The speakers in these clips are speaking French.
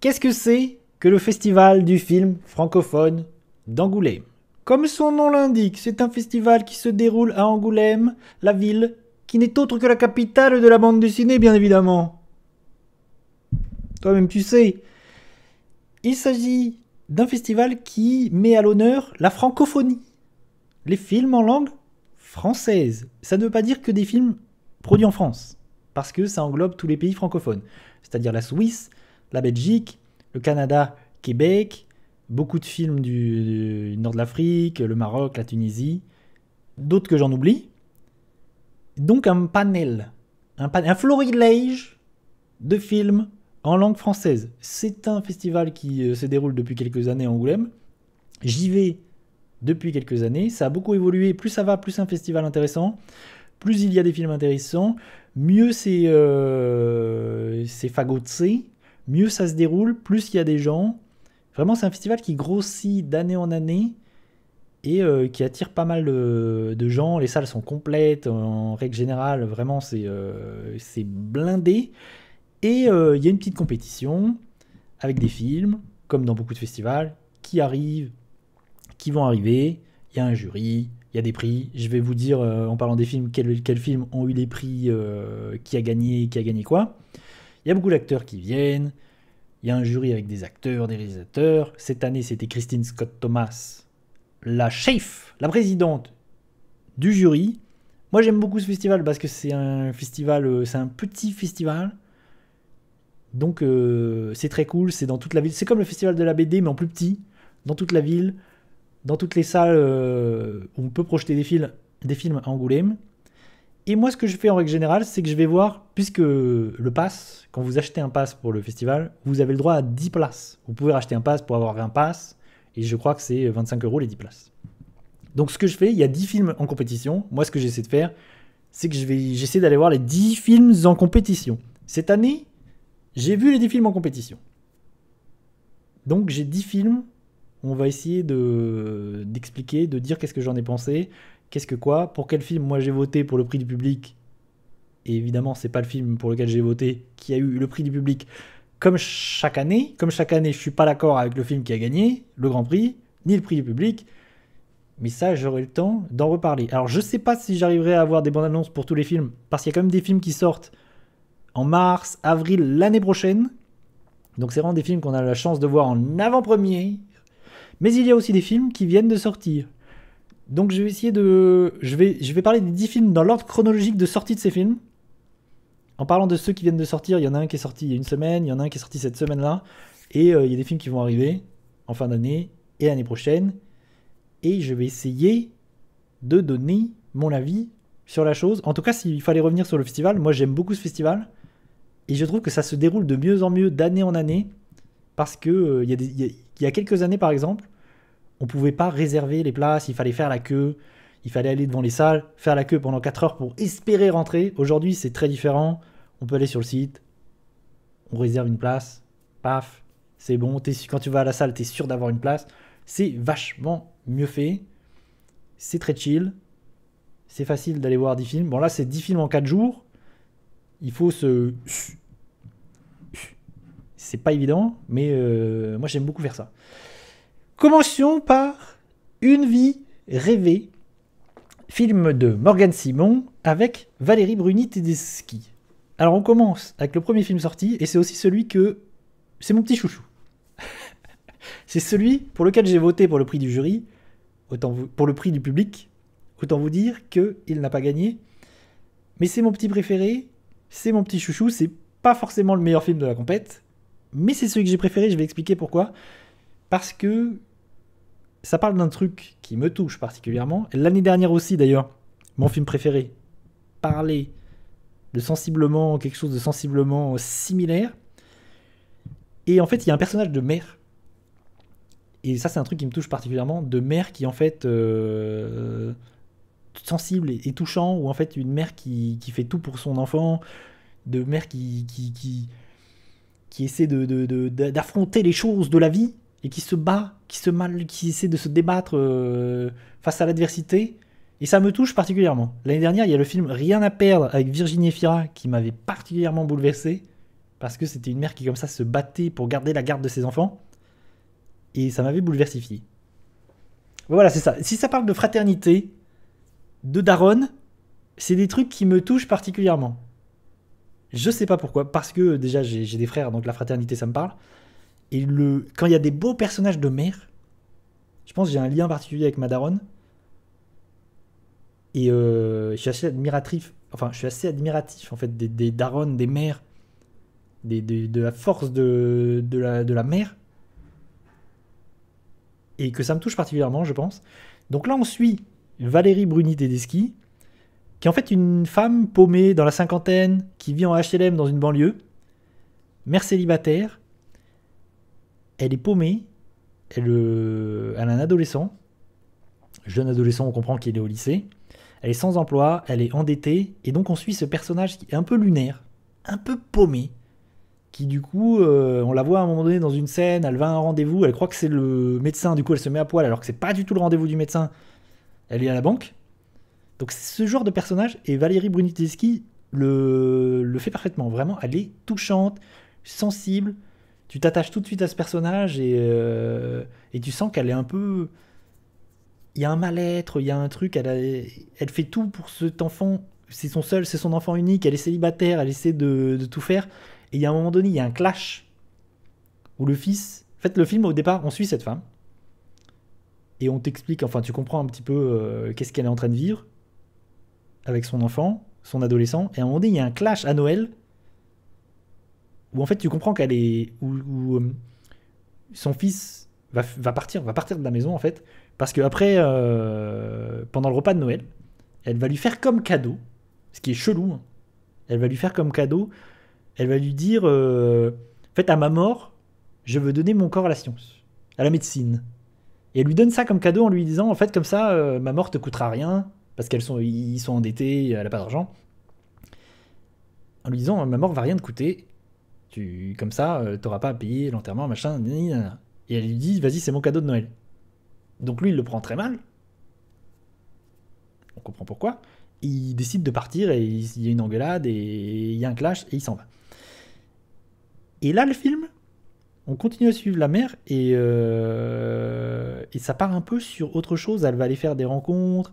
Qu'est-ce que c'est que le festival du film francophone d'Angoulême Comme son nom l'indique, c'est un festival qui se déroule à Angoulême, la ville qui n'est autre que la capitale de la bande dessinée, bien évidemment. Toi-même, tu sais. Il s'agit d'un festival qui met à l'honneur la francophonie, les films en langue française. Ça ne veut pas dire que des films produits en France, parce que ça englobe tous les pays francophones, c'est-à-dire la Suisse, la Belgique, le Canada, Québec, beaucoup de films du, nord de l'Afrique, le Maroc, la Tunisie, d'autres que j'en oublie. Donc un panel, un, florilège de films en langue française. C'est un festival qui euh, se déroule depuis quelques années à Angoulême. J'y vais depuis quelques années. Ça a beaucoup évolué. Plus ça va, plus c'est un festival intéressant. Plus il y a des films intéressants, mieux c'est euh, fagoté mieux ça se déroule, plus il y a des gens. Vraiment, c'est un festival qui grossit d'année en année et euh, qui attire pas mal de, gens. Les salles sont complètes, en règle générale, vraiment, c'est euh, blindé. Et euh, il y a une petite compétition avec des films, comme dans beaucoup de festivals, qui arrivent, qui vont arriver. Il y a un jury, il y a des prix. Je vais vous dire, en parlant des films, quels films ont eu les prix, qui a gagné, qui a gagné quoi. Il y a beaucoup d'acteurs qui viennent, il y a un jury avec des acteurs, des réalisateurs. Cette année, c'était Christine Scott Thomas, la chef, la présidente du jury. Moi, j'aime beaucoup ce festival parce que c'est un festival, euh, c'est un petit festival. Donc, euh, c'est très cool, c'est dans toute la ville. C'est comme le festival de la BD, mais en plus petit, dans toute la ville, dans toutes les salles euh, où on peut projeter des films, des films à Angoulême. Et moi, ce que je fais en règle générale, c'est que je vais voir, puisque le pass, quand vous achetez un pass pour le festival, vous avez le droit à 10 places. Vous pouvez racheter un pass pour avoir un pass, et je crois que c'est 25 euros les 10 places. Donc ce que je fais, il y a 10 films en compétition. Moi, ce que j'essaie de faire, c'est que je vais, j'essaie d'aller voir les 10 films en compétition. Cette année, j'ai vu les 10 films en compétition. Donc j'ai 10 films. On va essayer de, d'expliquer, de dire qu'est-ce que j'en ai pensé qu'est-ce que quoi, pour quel film moi j'ai voté pour le prix du public. Et évidemment, c'est pas le film pour lequel j'ai voté qui a eu le prix du public. Comme chaque année, comme chaque année, je suis pas d'accord avec le film qui a gagné le Grand Prix, ni le prix du public. Mais ça, j'aurai le temps d'en reparler. Alors, je sais pas si j'arriverai à avoir des bonnes annonces pour tous les films, parce qu'il y a quand même des films qui sortent en mars, avril, l'année prochaine. Donc, c'est vraiment des films qu'on a la chance de voir en avant première Mais il y a aussi des films qui viennent de sortir. Donc je vais essayer de... Je vais, je vais parler des 10 films dans l'ordre chronologique de sortie de ces films. En parlant de ceux qui viennent de sortir, il y en a un qui est sorti il y a une semaine, il y en a un qui est sorti cette semaine-là, et euh, il y a des films qui vont arriver en fin d'année et l'année prochaine. Et je vais essayer de donner mon avis sur la chose. En tout cas, s'il fallait revenir sur le festival, moi j'aime beaucoup ce festival, et je trouve que ça se déroule de mieux en mieux d'année en année, parce que euh, y a quelques années par exemple, on pouvait pas réserver les places, il fallait faire la queue, il fallait aller devant les salles, faire la queue pendant 4 heures pour espérer rentrer. Aujourd'hui, c'est très différent. On peut aller sur le site, on réserve une place, paf, c'est bon. quand tu vas à la salle, tu es sûr d'avoir une place. C'est vachement mieux fait. C'est très chill. C'est facile d'aller voir 10 films. Bon, là, c'est 10 films en 4 jours. Il faut se. C'est pas évident, mais euh, moi, j'aime beaucoup faire ça. Commencions par Une vie rêvée, film de Morgan Simon avec Valérie Bruni Tedeschi. Alors on commence avec le premier film sorti et c'est aussi celui que c'est mon petit chouchou. c'est celui pour lequel j'ai voté pour le prix du jury, autant pour le prix du public. Autant vous dire que il n'a pas gagné, mais c'est mon petit préféré, c'est mon petit chouchou, c'est pas forcément le meilleur film de la compète, mais c'est celui que j'ai préféré, je vais expliquer pourquoi. Parce que ça parle d'un truc qui me touche particulièrement. L'année dernière aussi, d'ailleurs, mon film préféré parlait de sensiblement quelque chose de sensiblement similaire. Et en fait, il y a un personnage de mère. Et ça, c'est un truc qui me touche particulièrement, de mère qui en fait euh, sensible et, touchant, ou en fait une mère qui, qui, fait tout pour son enfant, de mère qui qui, qui, qui essaie de, d'affronter les choses de la vie et qui se bat, qui se qui essaie de se débattre euh, face à l'adversité. Et ça me touche particulièrement. L'année dernière, il y a le film Rien à perdre avec Virginie Fira qui m'avait particulièrement bouleversé parce que c'était une mère qui comme ça se battait pour garder la garde de ses enfants et ça m'avait bouleversifié. Voilà, c'est ça. Si ça parle de fraternité, de daronne, c'est des trucs qui me touchent particulièrement. Je sais pas pourquoi, parce que déjà j'ai des frères, donc la fraternité ça me parle. Et le, quand il y a des beaux personnages de mère, je pense que j'ai un lien particulier avec ma Et euh, je suis assez admiratif, enfin, je suis assez admiratif en fait des, des des mères, de la force de, la, de mère. Et que ça me touche particulièrement, je pense. Donc là, on suit Valérie Bruni Tedeschi, qui est en fait une femme paumée dans la cinquantaine, qui vit en HLM dans une banlieue, mère célibataire, elle est paumée, euh, elle, a un adolescent, jeune adolescent, on comprend qu'il est au lycée, elle est sans emploi, elle est endettée, et donc on suit ce personnage qui est un peu lunaire, un peu paumé, qui du coup, euh, on la voit à un moment donné dans une scène, elle va à un rendez-vous, elle croit que c'est le médecin, du coup elle se met à poil alors que c'est pas du tout le rendez-vous du médecin, elle est à la banque. Donc ce genre de personnage, et Valérie Bruniteschi le, le fait parfaitement, vraiment, elle est touchante, sensible, tu t'attaches tout de suite à ce personnage euh, et, tu sens qu'elle est un peu. Il y a un mal-être, il y a un truc, elle, elle fait tout pour cet enfant. C'est son seul, c'est son enfant unique, elle est célibataire, elle essaie de, tout faire. Et il y a un moment donné, il y a un clash où le fils. En fait, le film, au départ, on suit cette femme. Et on t'explique, enfin, tu comprends un petit peu euh, qu'est-ce qu'elle est en train de vivre avec son enfant, son adolescent. Et à un moment donné, il y a un clash à Noël où en fait tu comprends qu'elle est où, euh, son fils va, partir va partir de la maison en fait parce que après euh, pendant le repas de Noël elle va lui faire comme cadeau ce qui est chelou hein. elle va lui faire comme cadeau elle va lui dire en euh, fait à ma mort je veux donner mon corps à la science à la médecine et elle lui donne ça comme cadeau en lui disant en fait comme ça ma mort te coûtera rien parce qu'elles sont ils sont endettés elle a pas d'argent en lui disant ma mort va rien te coûter comme ça, euh, t'auras pas à payer l'enterrement, machin. Et elle lui dit, vas-y, c'est mon cadeau de Noël. Donc lui, il le prend très mal. On comprend pourquoi. Il décide de partir et il y a une engueulade et il y a un clash et il s'en va. Et là, le film, on continue à suivre la mère et, euh, et ça part un peu sur autre chose. Elle va aller faire des rencontres.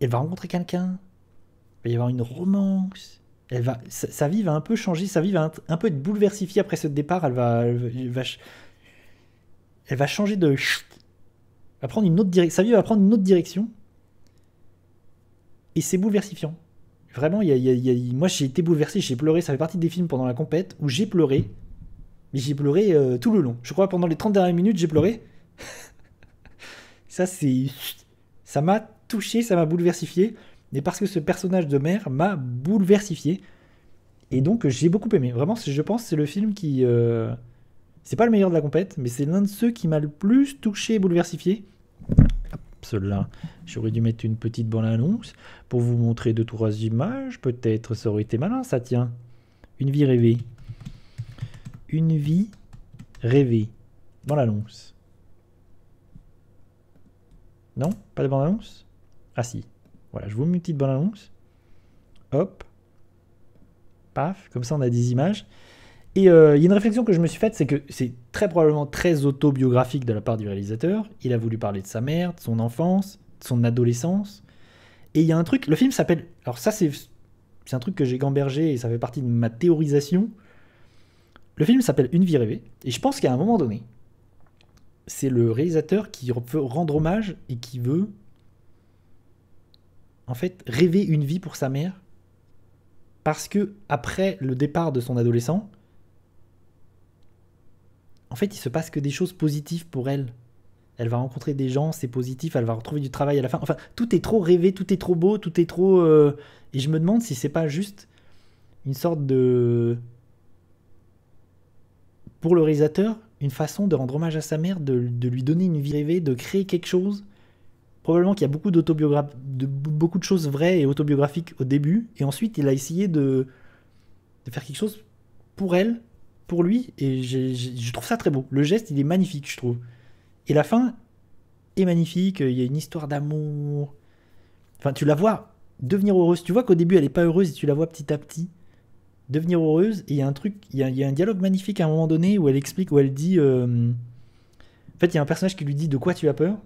Elle va rencontrer quelqu'un. Il va y avoir une romance elle va, sa, vie va un peu changer, sa vie va un, peu être bouleversifiée après ce départ. Elle va, elle va, elle va changer de, va prendre une autre direction. Sa vie va prendre une autre direction. Et c'est bouleversifiant. Vraiment, moi j'ai été bouleversé, j'ai pleuré. Ça fait partie des films pendant la compète où j'ai pleuré. Mais j'ai pleuré euh, tout le long. Je crois pendant les 30 dernières minutes, j'ai pleuré. ça, c'est. Ça m'a touché, ça m'a bouleversifié mais parce que ce personnage de mère m'a bouleversifié. Et donc euh, j'ai beaucoup aimé. Vraiment, je pense c'est le film qui... Euh, c'est pas le meilleur de la compète, mais c'est l'un de ceux qui m'a le plus touché et bouleversifié. Celui-là. j'aurais dû mettre une petite bande-annonce pour vous montrer deux, trois images. Peut-être ça aurait été malin, ça tient. Une vie rêvée. Une vie rêvée. Dans l'annonce. Non Pas de bande-annonce Ah si. Voilà, je vous mets une petite bonne annonce. Hop. Paf, comme ça on a des images. Et euh, il y a une réflexion que je me suis faite, c'est que c'est très probablement très autobiographique de la part du réalisateur. Il a voulu parler de sa mère, de son enfance, de son adolescence. Et il y a un truc, le film s'appelle... Alors ça c'est un truc que j'ai gambergé et ça fait partie de ma théorisation. Le film s'appelle Une vie rêvée. Et je pense qu'à un moment donné, c'est le réalisateur qui veut rendre hommage et qui veut en fait, rêver une vie pour sa mère parce que après le départ de son adolescent, en fait, il se passe que des choses positives pour elle. Elle va rencontrer des gens, c'est positif, elle va retrouver du travail à la fin. Enfin, tout est trop rêvé, tout est trop beau, tout est trop. Euh, et je me demande si c'est pas juste une sorte de. Pour le réalisateur, une façon de rendre hommage à sa mère, de lui donner une vie rêvée, de créer quelque chose probablement qu'il y a beaucoup, de, beaucoup de choses vraies et autobiographiques au début, et ensuite il a essayé de, faire quelque chose pour elle, pour lui, et je trouve ça très beau. Le geste, il est magnifique, je trouve. Et la fin est magnifique, il y a une histoire d'amour. Enfin, tu la vois devenir heureuse. Tu vois qu'au début, elle n'est pas heureuse, et tu la vois petit à petit devenir heureuse. Et il y a un truc, il y a, un dialogue magnifique à un moment donné où elle explique, où elle dit. Euh, en fait, il y a un personnage qui lui dit de quoi tu as peur,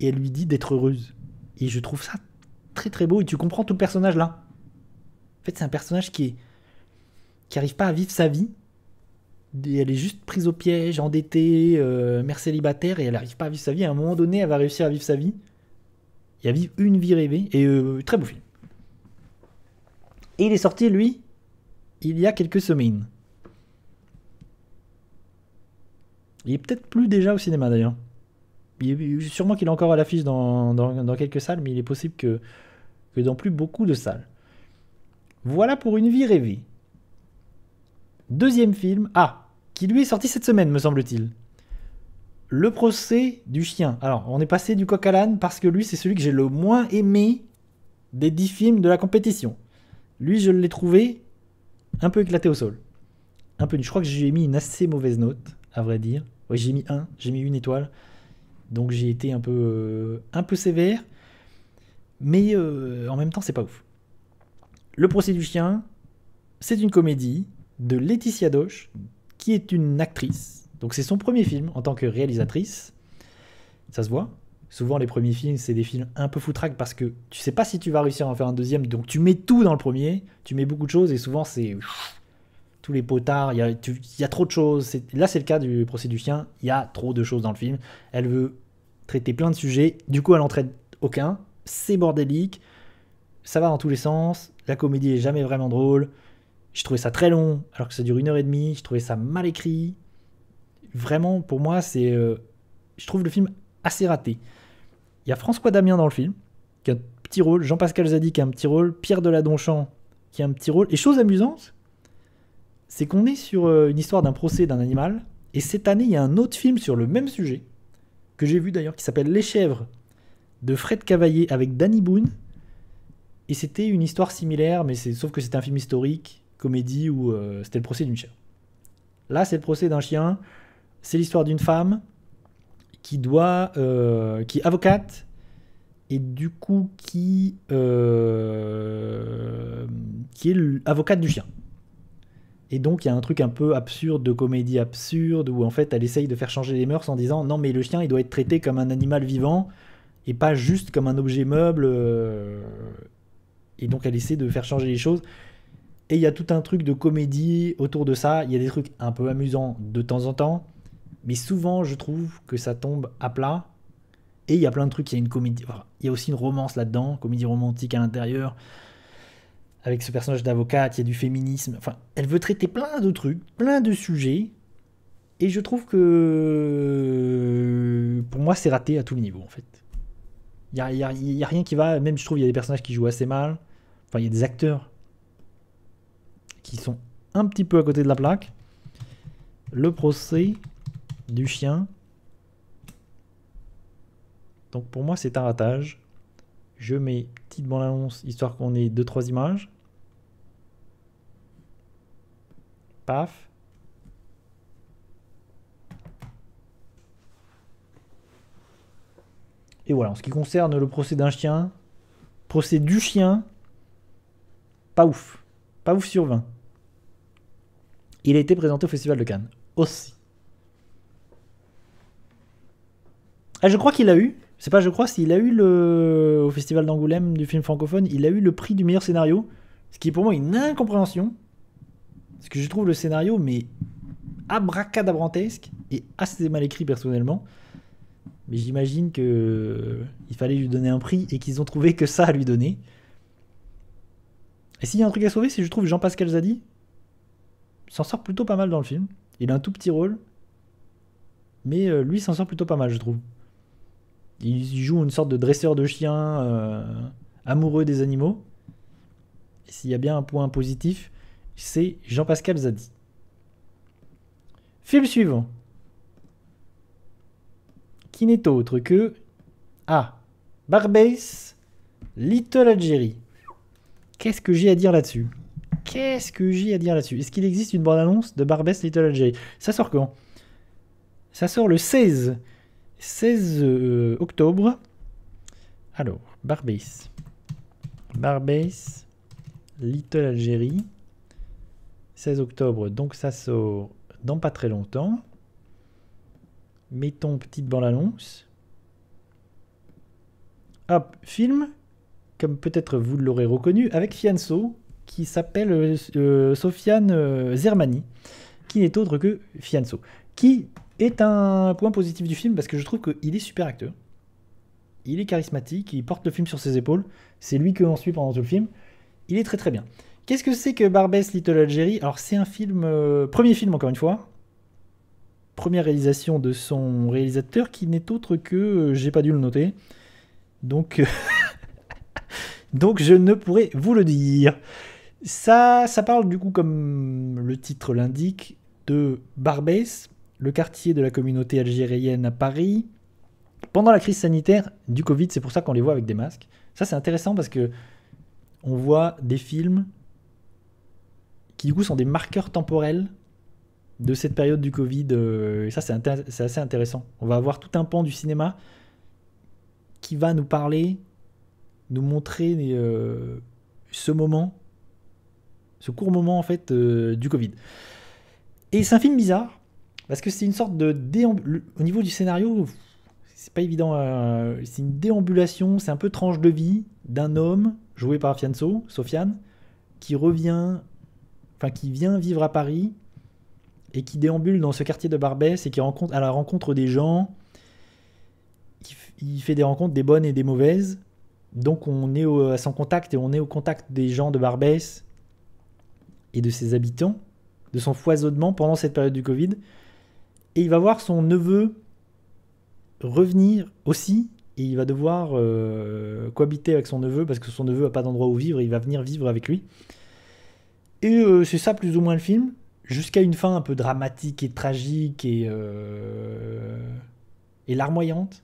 et elle lui dit d'être heureuse. Et je trouve ça très très beau et tu comprends tout le personnage là. En fait, c'est un personnage qui est qui arrive pas à vivre sa vie. elle est juste prise au piège, endettée, euh, mère célibataire et elle arrive pas à vivre sa vie. À un moment donné, elle va réussir à vivre sa vie et à vivre une vie rêvée. Et euh, très beau film. Et il est sorti lui il y a quelques semaines. Il est peut-être plus déjà au cinéma d'ailleurs sûrement qu'il est encore à l'affiche dans, quelques salles, mais il est possible que, dans plus beaucoup de salles. Voilà pour une vie rêvée. Deuxième film, ah, qui lui est sorti cette semaine, me semble-t-il. Le procès du chien. Alors, on est passé du coq à l'âne parce que lui, c'est celui que j'ai le moins aimé des dix films de la compétition. Lui, je l'ai trouvé un peu éclaté au sol. Un peu, je crois que j'ai mis une assez mauvaise note, à vrai dire. Oui, j'ai mis un, j'ai mis une étoile. Donc j'ai été un peu, euh, un peu sévère, mais euh, en même temps, c'est pas ouf. Le procès du chien, c'est une comédie de Laetitia Doche, qui est une actrice. Donc c'est son premier film en tant que réalisatrice. Ça se voit. Souvent les premiers films, c'est des films un peu foutraques parce que tu sais pas si tu vas réussir à en faire un deuxième, donc tu mets tout dans le premier, tu mets beaucoup de choses et souvent c'est tous les potards, il y a, trop de choses. Là, c'est le cas du procès du chien, il y a trop de choses dans le film. Elle veut traiter plein de sujets, du coup, elle n'en traite aucun. C'est bordélique, ça va dans tous les sens, la comédie est jamais vraiment drôle. je trouvé ça très long, alors que ça dure une heure et demie, je trouvé ça mal écrit. Vraiment, pour moi, c'est. Euh, je trouve le film assez raté. Il y a François Damien dans le film, qui a un petit rôle, Jean-Pascal Zadi qui a un petit rôle, Pierre Deladonchamp qui a un petit rôle. Et chose amusante, c'est qu'on est sur euh, une histoire d'un procès d'un animal, et cette année, il y a un autre film sur le même sujet, que j'ai vu d'ailleurs, qui s'appelle Les chèvres, de Fred Cavaillé avec Danny Boone. Et c'était une histoire similaire, mais sauf que c'était un film historique, comédie, où euh, c'était le procès d'une chèvre. Là, c'est le procès d'un chien, c'est l'histoire d'une femme qui doit. Euh, qui est avocate, et du coup qui. qui est l'avocate du chien. Et donc il y a un truc un peu absurde de comédie absurde où en fait elle essaye de faire changer les mœurs en disant non mais le chien il doit être traité comme un animal vivant et pas juste comme un objet meuble. Euh. Et donc elle essaie de faire changer les choses. Et il y a tout un truc de comédie autour de ça. Il y a des trucs un peu amusants de temps en temps. Mais souvent, je trouve que ça tombe à plat. Et il y a plein de trucs. Il y a une comédie. Il y a aussi une romance là-dedans, comédie romantique à l'intérieur avec ce personnage d'avocate, il y a du féminisme. Enfin, elle veut traiter plein de trucs, plein de sujets. Et je trouve que pour moi, c'est raté à tous les niveaux, en fait. Il n'y a, rien qui va. Même, je trouve, il y a des personnages qui jouent assez mal. Enfin, il y a des acteurs qui sont un petit peu à côté de la plaque. Le procès du chien. Donc, pour moi, c'est un ratage. Je mets petite bande-annonce, histoire qu'on ait 2-3 images. Paf. Et voilà, en ce qui concerne le procès d'un chien, procès du chien, pas ouf. Pas ouf sur 20. Il a été présenté au Festival de Cannes. Aussi. Ah, je crois qu'il a eu, c'est pas je crois, s'il a eu le, au Festival d'Angoulême du film francophone, il a eu le prix du meilleur scénario, ce qui est pour moi une incompréhension. Parce que je trouve le scénario, mais abracadabrantesque et assez mal écrit personnellement. Mais j'imagine que euh, il fallait lui donner un prix et qu'ils ont trouvé que ça à lui donner. Et s'il y a un truc à sauver, c'est je trouve Jean-Pascal Zadi s'en sort plutôt pas mal dans le film. Il a un tout petit rôle, mais euh, lui s'en sort plutôt pas mal, je trouve. Il joue une sorte de dresseur de chien euh, amoureux des animaux. Et s'il y a bien un point positif, c'est Jean-Pascal Zadi. Film suivant. Qui n'est autre que Ah Barbès, Little Algérie. Qu'est-ce que j'ai à dire là-dessus Qu'est-ce que j'ai à dire là-dessus Est-ce qu'il existe une bande-annonce de Barbès, Little Algérie Ça sort quand Ça sort le 16. 16 euh, octobre. Alors, Barbès. Barbès, Little Algérie. 16 octobre, donc ça sort dans pas très longtemps. Mettons petite bande-annonce. Hop, film, comme peut-être vous l'aurez reconnu, avec Fianso, qui s'appelle euh, Sofiane euh, Zermani, qui n'est autre que Fianso, qui est un point positif du film parce que je trouve qu'il est super acteur. Il est charismatique, il porte le film sur ses épaules. C'est lui que l'on suit pendant tout le film. Il est très très bien. Qu'est-ce que c'est que Barbès Little Algérie Alors c'est un film, euh, premier film encore une fois, première réalisation de son réalisateur qui n'est autre que, euh, j'ai pas dû le noter, donc, euh, donc je ne pourrais vous le dire. Ça, ça parle du coup, comme le titre l'indique, de Barbès, le quartier de la communauté algérienne à Paris, pendant la crise sanitaire du Covid. C'est pour ça qu'on les voit avec des masques. Ça, c'est intéressant parce que on voit des films qui du coup sont des marqueurs temporels de cette période du Covid. Euh, et ça, c'est assez intéressant. On va avoir tout un pan du cinéma qui va nous parler, nous montrer euh, ce moment, ce court moment en fait euh, du Covid. Et c'est un film bizarre parce que c'est une sorte de déambulation. Au niveau du scénario, c'est pas évident. c'est une déambulation, c'est un peu tranche de vie d'un homme joué par Fianso, Sofiane, qui revient qui vient vivre à Paris et qui déambule dans ce quartier de Barbès et qui rencontre à la rencontre des gens. Il fait des rencontres des bonnes et des mauvaises. Donc on est au, à son contact et on est au contact des gens de Barbès et de ses habitants, de son foisonnement pendant cette période du Covid. Et il va voir son neveu revenir aussi et il va devoir euh, cohabiter avec son neveu parce que son neveu n'a pas d'endroit où vivre il va venir vivre avec lui. Et euh, c'est ça plus ou moins le film, jusqu'à une fin un peu dramatique et tragique et, euh, et larmoyante,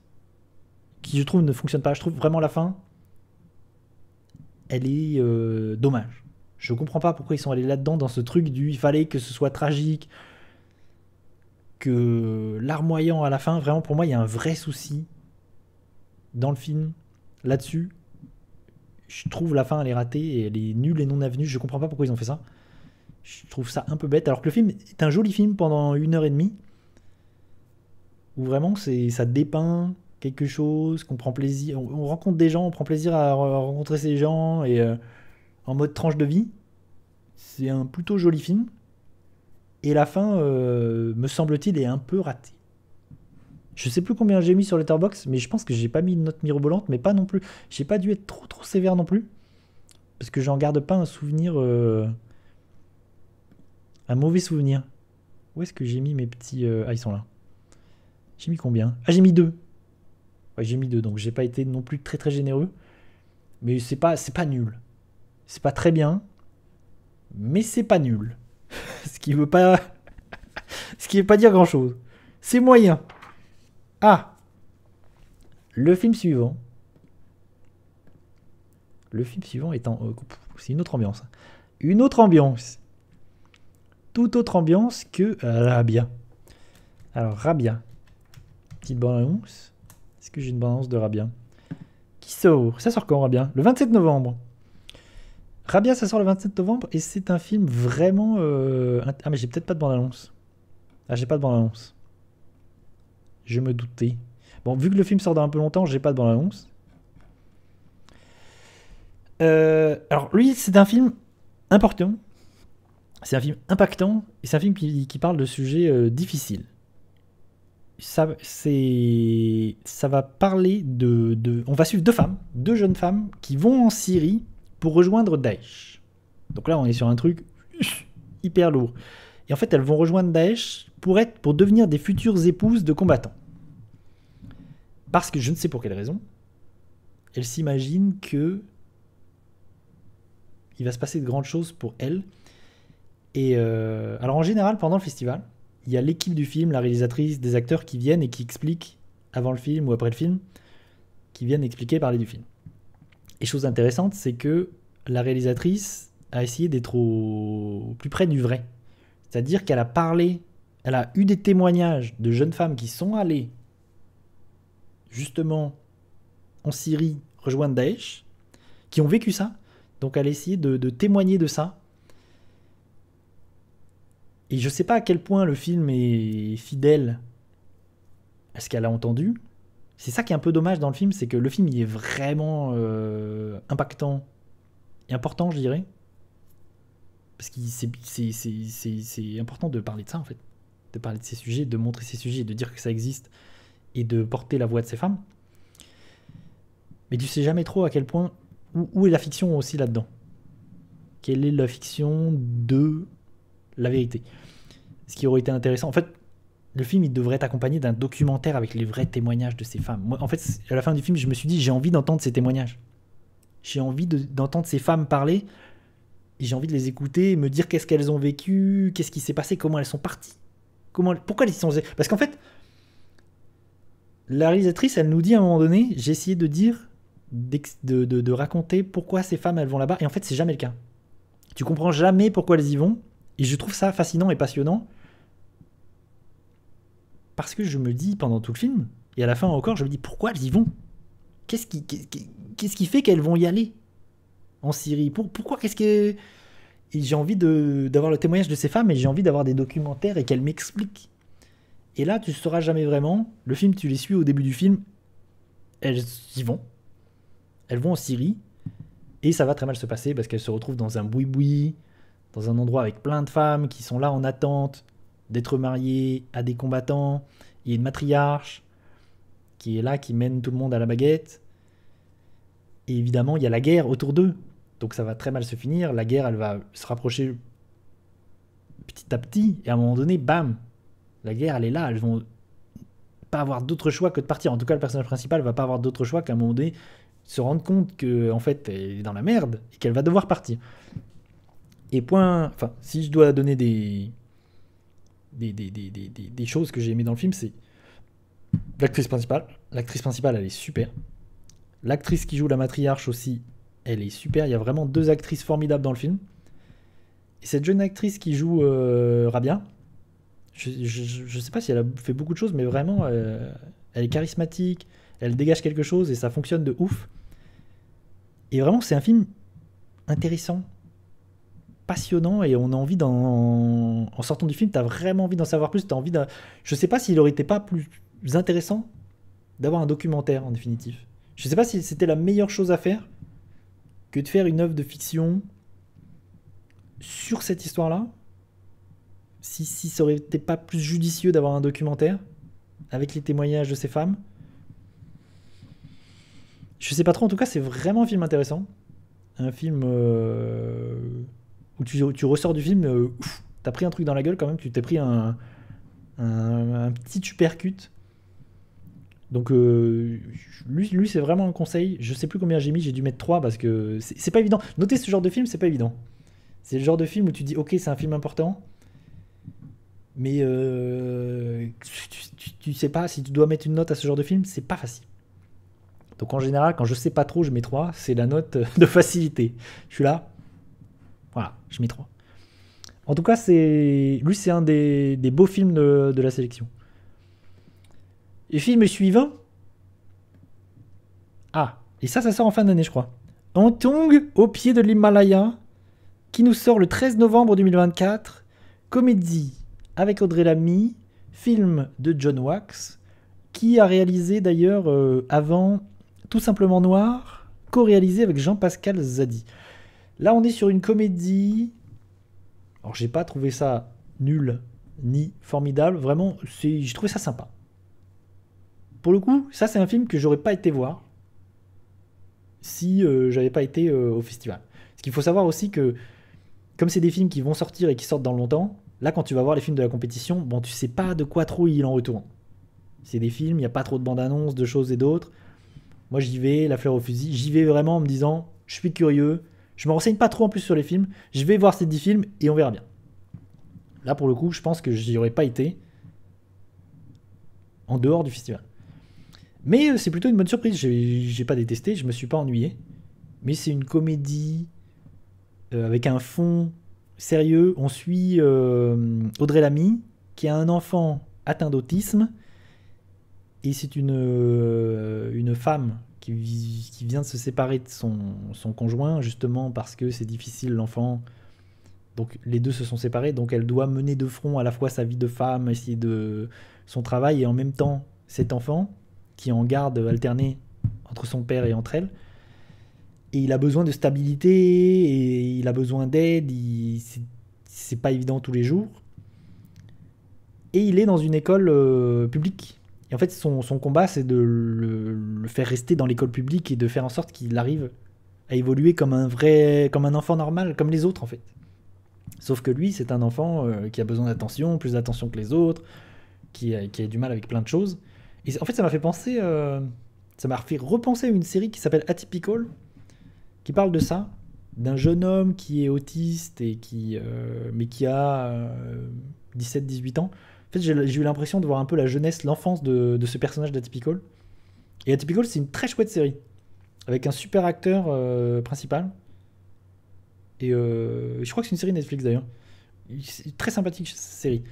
qui je trouve ne fonctionne pas. Je trouve vraiment la fin, elle est euh, dommage. Je comprends pas pourquoi ils sont allés là-dedans dans ce truc du il fallait que ce soit tragique, que larmoyant à la fin. Vraiment, pour moi, il y a un vrai souci dans le film là-dessus je trouve la fin, elle est ratée et elle est nulle et non avenue. Je comprends pas pourquoi ils ont fait ça. Je trouve ça un peu bête. Alors que le film est un joli film pendant une heure et demie. Où vraiment, c'est ça dépeint quelque chose, qu'on prend plaisir. On, rencontre des gens, on prend plaisir à rencontrer ces gens et euh, en mode tranche de vie. C'est un plutôt joli film. Et la fin, euh, me semble-t-il, est un peu ratée. Je sais plus combien j'ai mis sur Letterbox, mais je pense que j'ai pas mis de note mirobolante, mais pas non plus. J'ai pas dû être trop trop sévère non plus, parce que j'en garde pas un souvenir, euh, un mauvais souvenir. Où est-ce que j'ai mis mes petits euh, Ah ils sont là. J'ai mis combien Ah j'ai mis deux. Ouais j'ai mis deux, donc j'ai pas été non plus très très généreux, mais c'est pas c'est pas nul. C'est pas très bien, mais c'est pas nul. ce qui veut pas, ce qui veut pas dire grand chose. C'est moyen. Ah Le film suivant. Le film suivant étant euh, C'est une autre ambiance. Une autre ambiance. Toute autre ambiance que euh, Rabia. Alors, Rabia. Petite bande-annonce. Est-ce que j'ai une bande-annonce de Rabia Qui sort Ça sort quand Rabia Le 27 novembre. Rabia, ça sort le 27 novembre et c'est un film vraiment. Euh, ah, mais j'ai peut-être pas de bande-annonce. Ah, j'ai pas de bande-annonce. Je me doutais. Bon, vu que le film sort dans un peu longtemps, j'ai pas de bande-annonce. Euh, alors lui, c'est un film important, c'est un film impactant, et c'est un film qui, parle de sujets euh, difficiles. Ça, ça va parler de, de, On va suivre deux femmes, deux jeunes femmes, qui vont en Syrie pour rejoindre Daesh. Donc là, on est sur un truc hyper lourd. Et en fait, elles vont rejoindre Daesh pour, être, pour devenir des futures épouses de combattants. Parce que je ne sais pour quelle raison, elles s'imaginent que il va se passer de grandes choses pour elles. Et euh, alors en général, pendant le festival, il y a l'équipe du film, la réalisatrice, des acteurs qui viennent et qui expliquent avant le film ou après le film, qui viennent expliquer, parler du film. Et chose intéressante, c'est que la réalisatrice a essayé d'être au plus près du vrai. C'est-à-dire qu'elle a parlé, elle a eu des témoignages de jeunes femmes qui sont allées justement en Syrie rejoindre Daesh, qui ont vécu ça. Donc elle a essayé de, témoigner de ça. Et je ne sais pas à quel point le film est fidèle à ce qu'elle a entendu. C'est ça qui est un peu dommage dans le film, c'est que le film il est vraiment euh, impactant et important, je dirais. Parce que c'est important de parler de ça, en fait. De parler de ces sujets, de montrer ces sujets, de dire que ça existe et de porter la voix de ces femmes. Mais tu sais jamais trop à quel point. Où, est la fiction aussi là-dedans Quelle est la fiction de la vérité Ce qui aurait été intéressant. En fait, le film, il devrait être accompagné d'un documentaire avec les vrais témoignages de ces femmes. en fait, à la fin du film, je me suis dit, j'ai envie d'entendre ces témoignages. J'ai envie d'entendre ces femmes parler et j'ai envie de les écouter me dire qu'est-ce qu'elles ont vécu, qu'est-ce qui s'est passé, comment elles sont parties. Comment, pourquoi elles y sont. Parce qu'en fait, la réalisatrice, elle nous dit à un moment donné j'ai essayé de dire, de, de, de raconter pourquoi ces femmes, elles vont là-bas. Et en fait, c'est jamais le cas. Tu comprends jamais pourquoi elles y vont. Et je trouve ça fascinant et passionnant. Parce que je me dis pendant tout le film, et à la fin encore, je me dis pourquoi elles y vont Qu'est-ce qui, qu'est-ce qui fait qu'elles vont y aller en Syrie. pourquoi Qu'est-ce que j'ai envie d'avoir le témoignage de ces femmes et j'ai envie d'avoir des documentaires et qu'elles m'expliquent. Et là, tu ne sauras jamais vraiment. Le film, tu les suis au début du film. Elles y vont. Elles vont en Syrie. Et ça va très mal se passer parce qu'elles se retrouvent dans un boui-boui, dans un endroit avec plein de femmes qui sont là en attente d'être mariées à des combattants. Il y a une matriarche qui est là, qui mène tout le monde à la baguette. Et évidemment, il y a la guerre autour d'eux. Donc ça va très mal se finir. La guerre, elle va se rapprocher petit à petit. Et à un moment donné, bam, la guerre, elle est là. Elles vont pas avoir d'autre choix que de partir. En tout cas, le personnage principal va pas avoir d'autre choix qu'à un moment donné se rendre compte que en fait, elle est dans la merde et qu'elle va devoir partir. Et point. Enfin, si je dois donner des des, des, des, des choses que j'ai aimées dans le film, c'est l'actrice principale. L'actrice principale, elle est super. L'actrice qui joue la matriarche aussi, elle est super. Il y a vraiment deux actrices formidables dans le film. Et cette jeune actrice qui joue euh, Rabia, je, ne sais pas si elle a fait beaucoup de choses, mais vraiment, euh, elle est charismatique, elle dégage quelque chose et ça fonctionne de ouf. Et vraiment, c'est un film intéressant, passionnant et on a envie d'en. En sortant du film, tu as vraiment envie d'en savoir plus. as envie de... Je sais pas s'il aurait été pas plus intéressant d'avoir un documentaire en définitive. Je ne sais pas si c'était la meilleure chose à faire, que de faire une œuvre de fiction sur cette histoire-là. Si, si ça aurait été pas plus judicieux d'avoir un documentaire avec les témoignages de ces femmes. Je sais pas trop, en tout cas, c'est vraiment un film intéressant. Un film euh, où tu, ressors du film, tu euh, t'as pris un truc dans la gueule quand même, tu t'es pris un, un, petit supercute. Donc euh, lui, c'est vraiment un conseil. Je ne sais plus combien j'ai mis, j'ai dû mettre 3 parce que c'est pas évident. Noter ce genre de film, c'est pas évident. C'est le genre de film où tu dis ok c'est un film important, mais euh, tu, ne sais pas si tu dois mettre une note à ce genre de film, c'est pas facile. Donc en général, quand je sais pas trop, je mets 3, c'est la note de facilité. Je suis là, voilà, je mets 3. En tout cas, c'est lui, c'est un des, beaux films de la sélection. Le film suivant. Ah, et ça, ça sort en fin d'année, je crois. En au pied de l'Himalaya, qui nous sort le 13 novembre 2024. Comédie avec Audrey Lamy, film de John Wax, qui a réalisé d'ailleurs euh, avant Tout simplement Noir, co-réalisé avec Jean-Pascal Zadi. Là, on est sur une comédie. Alors, j'ai pas trouvé ça nul ni formidable. Vraiment, j'ai trouvé ça sympa pour le coup, ça c'est un film que j'aurais pas été voir si je euh, j'avais pas été euh, au festival. Ce qu'il faut savoir aussi que comme c'est des films qui vont sortir et qui sortent dans longtemps, là quand tu vas voir les films de la compétition, bon tu sais pas de quoi trop il en retourne. C'est des films, il n'y a pas trop de bandes-annonces, de choses et d'autres. Moi j'y vais, la fleur au fusil, j'y vais vraiment en me disant, je suis curieux, je me renseigne pas trop en plus sur les films, je vais voir ces 10 films et on verra bien. Là pour le coup, je pense que j'y aurais pas été en dehors du festival. Mais euh, c'est plutôt une bonne surprise. n'ai pas détesté, je me suis pas ennuyé. Mais c'est une comédie euh, avec un fond sérieux. On suit euh, Audrey Lamy, qui a un enfant atteint d'autisme. Et c'est une, une femme qui, qui, vient de se séparer de son, son conjoint, justement parce que c'est difficile l'enfant. Donc les deux se sont séparés, donc elle doit mener de front à la fois sa vie de femme, essayer de son travail et en même temps cet enfant qui en garde alternée entre son père et entre elle. Et il a besoin de stabilité, et il a besoin d'aide, c'est pas évident tous les jours. Et il est dans une école euh, publique. Et en fait, son, combat, c'est de le, faire rester dans l'école publique et de faire en sorte qu'il arrive à évoluer comme un vrai, comme un enfant normal, comme les autres en fait. Sauf que lui, c'est un enfant euh, qui a besoin d'attention, plus d'attention que les autres, qui qui a du mal avec plein de choses. Et en fait, ça m'a fait penser. Euh, ça m'a fait repenser à une série qui s'appelle Atypical, qui parle de ça, d'un jeune homme qui est autiste et qui, euh, mais qui a 17-18 euh, ans. En fait, j'ai eu l'impression de voir un peu la jeunesse, l'enfance de, ce personnage d'Atypical. Et Atypical, c'est une très chouette série, avec un super acteur principal. Et je crois que c'est une série Netflix d'ailleurs. Très sympathique cette série.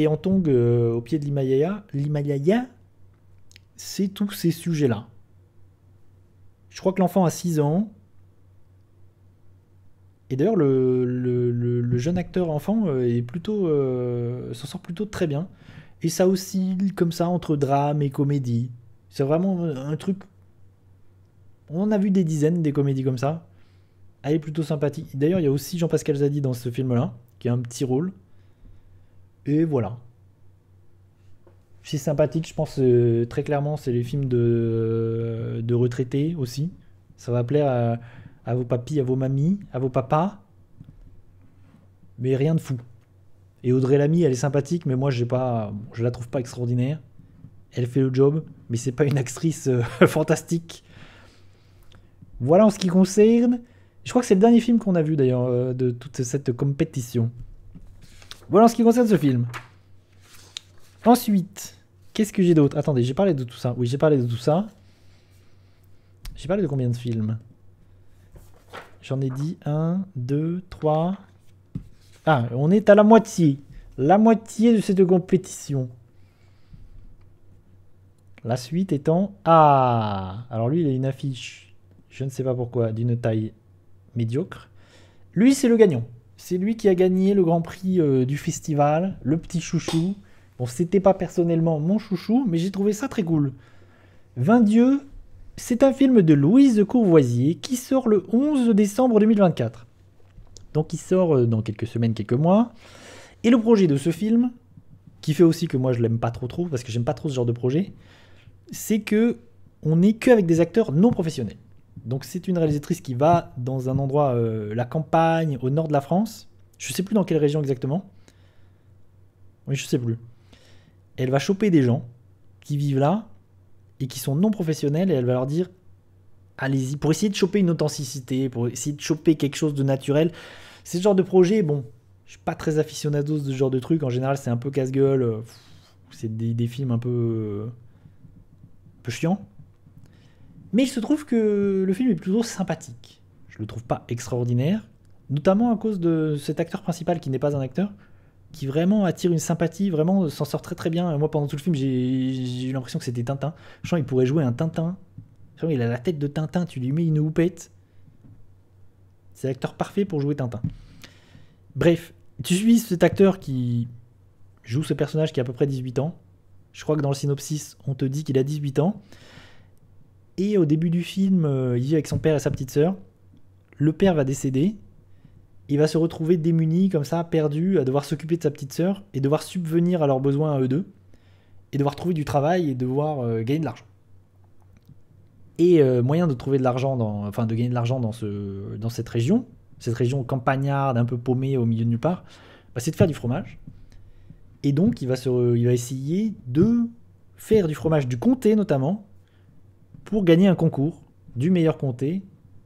Et en Tong, euh, au pied de l'Himalaya, l'Himalaya, c'est tous ces sujets-là. Je crois que l'enfant a 6 ans. Et d'ailleurs, le, jeune acteur enfant euh, est plutôt, euh, s'en sort plutôt très bien. Et ça oscille comme ça entre drame et comédie. C'est vraiment un truc. On en a vu des dizaines des comédies comme ça. Elle est plutôt sympathique. D'ailleurs, il y a aussi Jean-Pascal Zadi dans ce film-là, qui a un petit rôle. Et voilà. Si sympathique, je pense euh, très clairement, c'est les films de, euh, retraités aussi. Ça va plaire à, vos papis, à vos mamies, à vos papas. Mais rien de fou. Et Audrey Lamy, elle est sympathique, mais moi, je pas, je la trouve pas extraordinaire. Elle fait le job, mais c'est pas une actrice euh, fantastique. Voilà en ce qui concerne. Je crois que c'est le dernier film qu'on a vu d'ailleurs de toute cette compétition. Voilà en ce qui concerne ce film. Ensuite, qu'est-ce que j'ai d'autre Attendez, j'ai parlé de tout ça. Oui, j'ai parlé de tout ça. J'ai parlé de combien de films J'en ai dit 1, 2, 3. Ah, on est à la moitié. La moitié de cette compétition. La suite étant... Ah Alors lui, il a une affiche, je ne sais pas pourquoi, d'une taille médiocre. Lui, c'est le gagnant. C'est lui qui a gagné le Grand Prix euh, du festival, le petit chouchou. Bon, c'était pas personnellement mon chouchou, mais j'ai trouvé ça très cool. Vin Dieu, c'est un film de Louise Courvoisier qui sort le 11 décembre 2024. Donc il sort euh, dans quelques semaines, quelques mois. Et le projet de ce film, qui fait aussi que moi je l'aime pas trop trop, parce que j'aime pas trop ce genre de projet, c'est que on n'est qu'avec des acteurs non professionnels. Donc c'est une réalisatrice qui va dans un endroit, euh, la campagne, au nord de la France. Je sais plus dans quelle région exactement. Oui, je sais plus. Elle va choper des gens qui vivent là et qui sont non professionnels et elle va leur dire allez-y pour essayer de choper une authenticité, pour essayer de choper quelque chose de naturel. C'est ce genre de projet, bon, je suis pas très aficionado de ce genre de truc. En général, c'est un peu casse-gueule. Euh, c'est des, films un peu, euh, un peu chiants. Mais il se trouve que le film est plutôt sympathique. Je le trouve pas extraordinaire, notamment à cause de cet acteur principal qui n'est pas un acteur, qui vraiment attire une sympathie, vraiment s'en sort très très bien. Moi pendant tout le film j'ai eu l'impression que c'était Tintin. Je il pourrait jouer un Tintin. il a la tête de Tintin, tu lui mets une houppette. C'est l'acteur parfait pour jouer Tintin. Bref, tu suis cet acteur qui joue ce personnage qui a à peu près 18 ans. Je crois que dans le synopsis on te dit qu'il a 18 ans. Et au début du film, euh, il vit avec son père et sa petite sœur. Le père va décéder. Il va se retrouver démuni, comme ça, perdu, à devoir s'occuper de sa petite sœur et devoir subvenir à leurs besoins à eux deux. Et devoir trouver du travail et devoir euh, gagner de l'argent. Et euh, moyen de trouver de l'argent, dans, enfin de gagner de l'argent dans, ce, dans cette région, cette région campagnarde, un peu paumée au milieu de nulle part, bah, c'est de faire du fromage. Et donc, il va, se, il va essayer de faire du fromage du comté, notamment, pour gagner un concours du meilleur comté,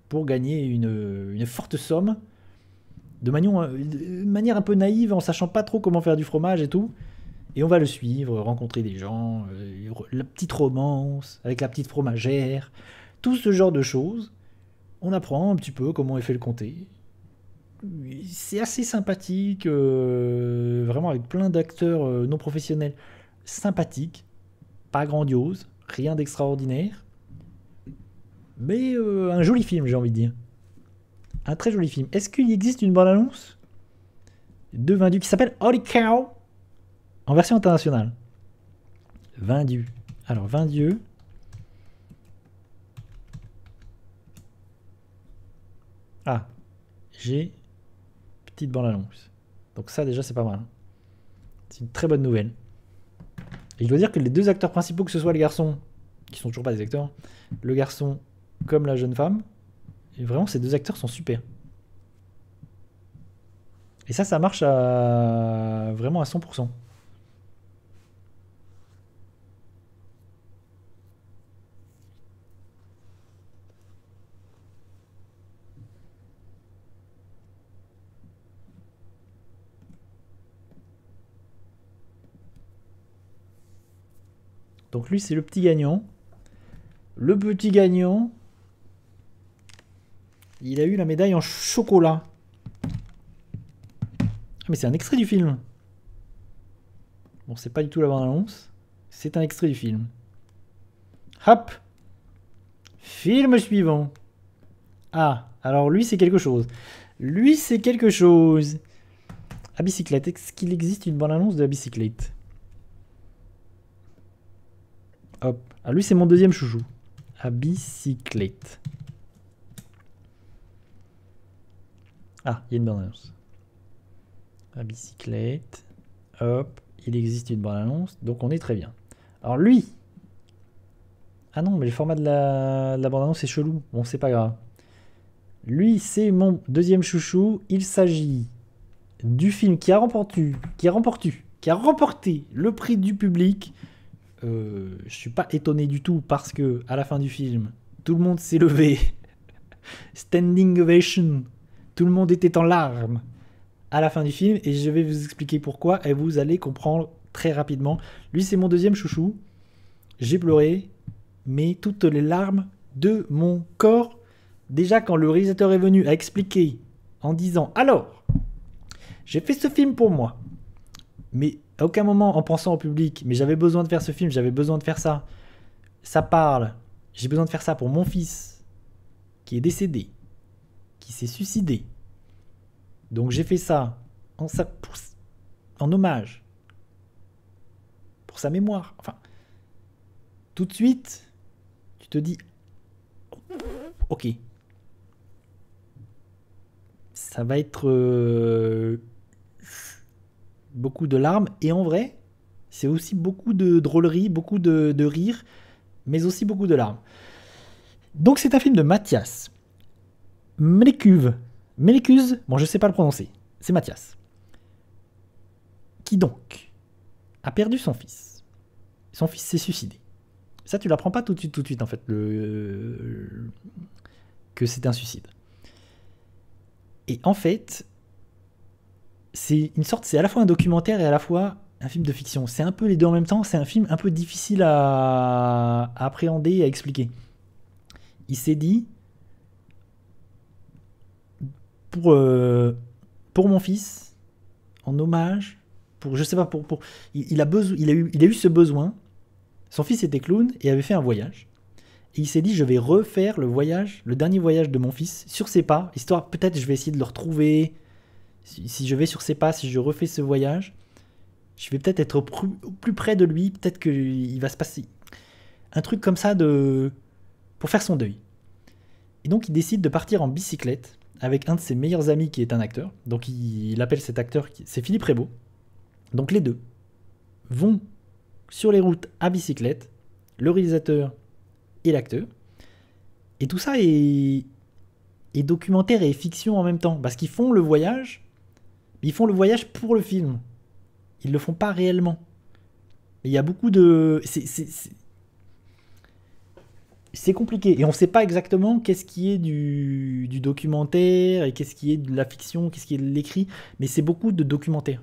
pour gagner une, une forte somme, euh, de, manière un peu naïve, en sachant pas trop comment faire du fromage et tout. Et on va le suivre, rencontrer des gens, euh, la petite romance, avec la petite fromagère, tout ce genre de choses. On apprend un petit peu comment est fait le comté. C'est assez sympathique, euh, vraiment avec plein d'acteurs non professionnels sympathique, pas grandiose, rien d'extraordinaire. Mais euh, un joli film, j'ai envie de dire. Un très joli film. Est-ce qu'il existe une bande-annonce de Vindu qui s'appelle Holy Cow en version internationale Vindu. Alors, Vindu. Ah, j'ai petite bande-annonce. Donc ça déjà c'est pas mal. C'est une très bonne nouvelle. Et je dois dire que les deux acteurs principaux, que ce soit les garçons, qui sont toujours pas des acteurs, le garçon comme la jeune femme. Et vraiment, ces deux acteurs sont super. Et ça, ça marche à... vraiment à 100%. Donc lui, c'est le petit gagnant. Le petit gagnant, il a eu la médaille en chocolat. Ah, mais c'est un extrait du film. Bon, c'est pas du tout la bande annonce. C'est un extrait du film. Hop Film suivant. Ah, alors lui, c'est quelque chose. Lui, c'est quelque chose. À bicyclette, est-ce qu'il existe une bonne annonce de la bicyclette Hop. Ah, lui, c'est mon deuxième chouchou. À bicyclette. Ah, il y a une bande-annonce. La bicyclette. Hop, il existe une bande-annonce, donc on est très bien. Alors lui Ah non, mais le format de la, bande-annonce est chelou. Bon, c'est pas grave. Lui, c'est mon deuxième chouchou. Il s'agit du film qui a remporté, qui a remporté, qui a remporté le prix du public. Euh, je suis pas étonné du tout parce que à la fin du film, tout le monde s'est levé. Standing ovation tout le monde était en larmes à la fin du film et je vais vous expliquer pourquoi et vous allez comprendre très rapidement. Lui, c'est mon deuxième chouchou. J'ai pleuré, mais toutes les larmes de mon corps. Déjà, quand le réalisateur est venu à expliquer en disant Alors, j'ai fait ce film pour moi, mais à aucun moment en pensant au public, mais j'avais besoin de faire ce film, j'avais besoin de faire ça. Ça parle, j'ai besoin de faire ça pour mon fils qui est décédé qui s'est suicidé. Donc j'ai fait ça en, en hommage, pour sa mémoire. Enfin, tout de suite, tu te dis, oh, ok, ça va être euh, beaucoup de larmes, et en vrai, c'est aussi beaucoup de drôlerie, beaucoup de, de rires, mais aussi beaucoup de larmes. Donc c'est un film de Mathias, Mlécuve. Mélécuse, bon je sais pas le prononcer, c'est Mathias. Qui donc a perdu son fils. Son fils s'est suicidé. Ça tu l'apprends pas tout de suite, tout de suite en fait, euh, que c'est un suicide. Et en fait, c'est une sorte, c'est à la fois un documentaire et à la fois un film de fiction. C'est un peu les deux en même temps. C'est un film un peu difficile à, à appréhender, à expliquer. Il s'est dit, pour, euh, pour mon fils, en hommage, pour je sais pas, pour, il, a besoin, il, a eu, il a eu ce besoin. Son fils était clown et avait fait un voyage. Et il s'est dit, je vais refaire le voyage, le dernier voyage de mon fils, sur ses pas, histoire peut-être je vais essayer de le retrouver. Si, je vais sur ses pas, si je refais ce voyage, je vais peut-être être, plus, près de lui, peut-être qu'il va se passer un truc comme ça de pour faire son deuil. Et donc il décide de partir en bicyclette avec un de ses meilleurs amis qui est un acteur. Donc il, appelle cet acteur, c'est Philippe Rebaud. Donc les deux vont sur les routes à bicyclette, le réalisateur et l'acteur. Et tout ça est, documentaire et fiction en même temps, parce qu'ils font le voyage, ils font le voyage pour le film. Ils le font pas réellement. il y a beaucoup de c'est compliqué. Et on ne sait pas exactement qu'est-ce qui est du, documentaire et qu'est-ce qui est de la fiction, qu'est-ce qui est de l'écrit. Mais c'est beaucoup de documentaire.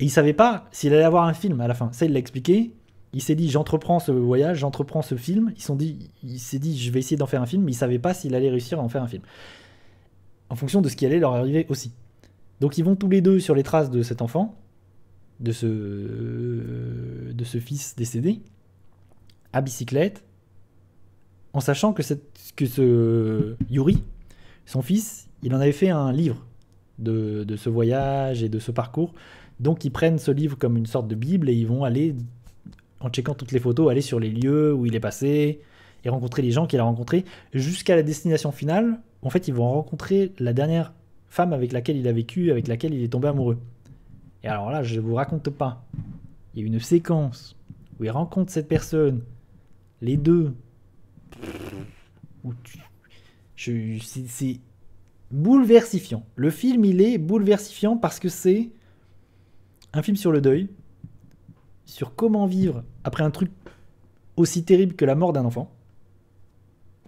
Et il savait pas s'il allait avoir un film à la fin. Ça, il l'a expliqué. Il s'est dit, j'entreprends ce voyage, j'entreprends ce film. Ils sont dit, il s'est dit, je vais essayer d'en faire un film, mais il savait pas s'il allait réussir à en faire un film. En fonction de ce qui allait leur arriver aussi. Donc ils vont tous les deux sur les traces de cet enfant, de ce, de ce fils décédé à bicyclette, en sachant que, ce que ce Yuri, son fils, il en avait fait un livre de, de, ce voyage et de ce parcours. Donc ils prennent ce livre comme une sorte de Bible et ils vont aller, en checkant toutes les photos, aller sur les lieux où il est passé et rencontrer les gens qu'il a rencontrés jusqu'à la destination finale. En fait, ils vont rencontrer la dernière femme avec laquelle il a vécu, avec laquelle il est tombé amoureux. Et alors là, je vous raconte pas. Il y a une séquence où il rencontre cette personne les deux. C'est bouleversifiant. Le film, il est bouleversifiant parce que c'est un film sur le deuil, sur comment vivre après un truc aussi terrible que la mort d'un enfant,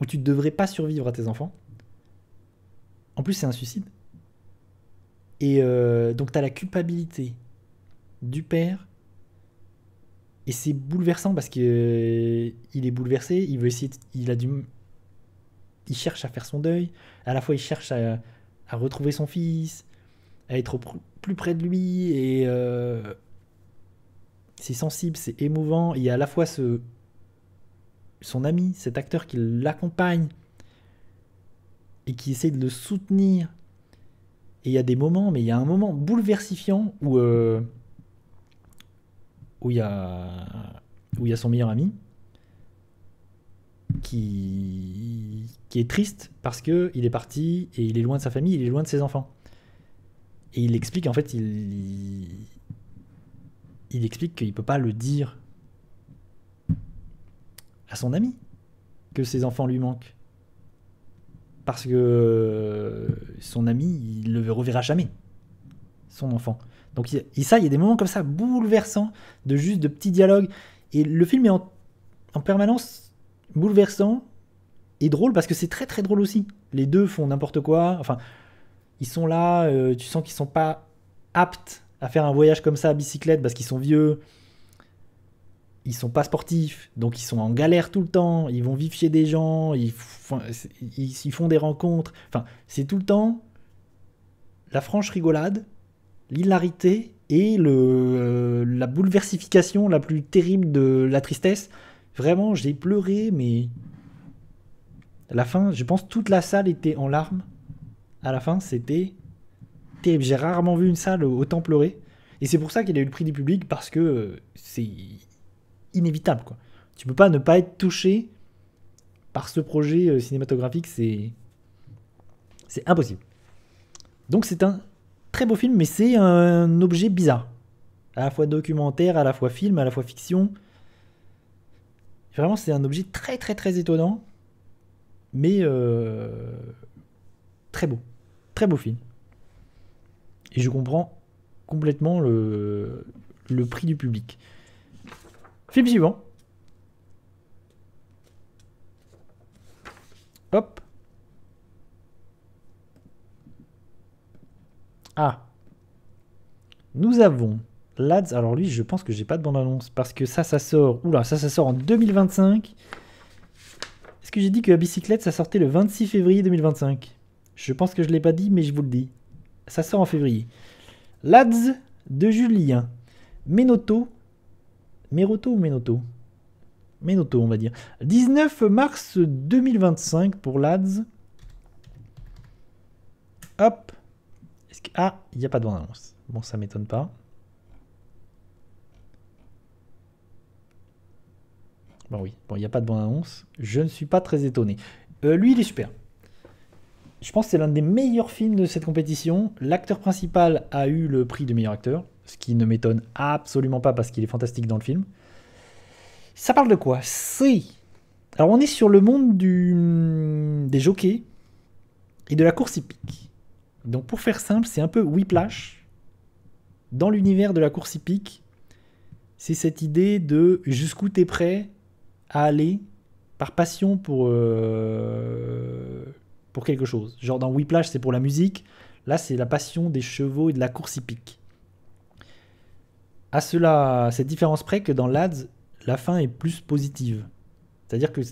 où tu ne devrais pas survivre à tes enfants. En plus, c'est un suicide. Et euh, donc, tu as la culpabilité du père et c'est bouleversant parce que euh, il est bouleversé, il veut il a du, il cherche à faire son deuil. À la fois, il cherche à, retrouver son fils, à être plus près de lui. Et euh, c'est sensible, c'est émouvant. Il y a à la fois ce, son ami, cet acteur qui l'accompagne et qui essaie de le soutenir. Et il y a des moments, mais il y a un moment bouleversifiant où euh, où il y a, son meilleur ami qui, est triste parce que il est parti et il est loin de sa famille, il est loin de ses enfants. Et il explique, en fait, il, explique qu'il peut pas le dire à son ami que ses enfants lui manquent. Parce que son ami, il le reverra jamais, son enfant. Donc ça, il y a des moments comme ça bouleversants, de juste de petits dialogues. Et le film est en, en permanence bouleversant et drôle parce que c'est très très drôle aussi. Les deux font n'importe quoi. Enfin, ils sont là, euh, tu sens qu'ils sont pas aptes à faire un voyage comme ça à bicyclette parce qu'ils sont vieux. Ils sont pas sportifs, donc ils sont en galère tout le temps. Ils vont vivre chez des gens, ils, ils font des rencontres. Enfin, c'est tout le temps la franche rigolade l'hilarité et le, euh, la bouleversification la plus terrible de la tristesse. Vraiment, j'ai pleuré, mais à la fin, je pense toute la salle était en larmes. À la fin, c'était terrible. J'ai rarement vu une salle autant pleurer. Et c'est pour ça qu'il a eu le prix du public, parce que euh, c'est inévitable. Quoi. Tu peux pas ne pas être touché par ce projet euh, cinématographique, c'est impossible. Donc c'est un Très beau film, mais c'est un objet bizarre. À la fois documentaire, à la fois film, à la fois fiction. Vraiment, c'est un objet très très très étonnant, mais euh, très beau. Très beau film. Et je comprends complètement le, le prix du public. Film suivant. Hop. Ah. Nous avons Lads. Alors lui, je pense que j'ai pas de bande-annonce parce que ça, ça sort. Oula, ça, ça sort en 2025. Est-ce que j'ai dit que la bicyclette, ça sortait le 26 février 2025 Je pense que je l'ai pas dit, mais je vous le dis. Ça sort en février. Lads de Julien. Menoto. Meroto ou Menoto Menoto, on va dire. 19 mars 2025 pour Lads. Hop. Ah, il n'y a pas de bande-annonce. Bon, ça m'étonne pas. Bon, bah oui, bon, il n'y a pas de bande-annonce. Je ne suis pas très étonné. Euh, lui, il est super. Je pense que c'est l'un des meilleurs films de cette compétition. L'acteur principal a eu le prix du meilleur acteur, ce qui ne m'étonne absolument pas parce qu'il est fantastique dans le film. Ça parle de quoi C'est. Alors, on est sur le monde du... des jockeys et de la course hippique. Donc pour faire simple, c'est un peu Whiplash dans l'univers de la course hippique. C'est cette idée de jusqu'où tu es prêt à aller par passion pour, euh, pour quelque chose. Genre dans Whiplash, c'est pour la musique. Là, c'est la passion des chevaux et de la course hippique. À cela, cette différence près que dans l'ADS, la fin est plus positive. C'est-à-dire que